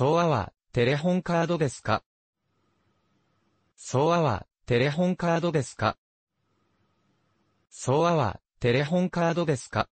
ソアは、テレホンカードですかソアは、テレホンカードですかソアは、テレホンカードですか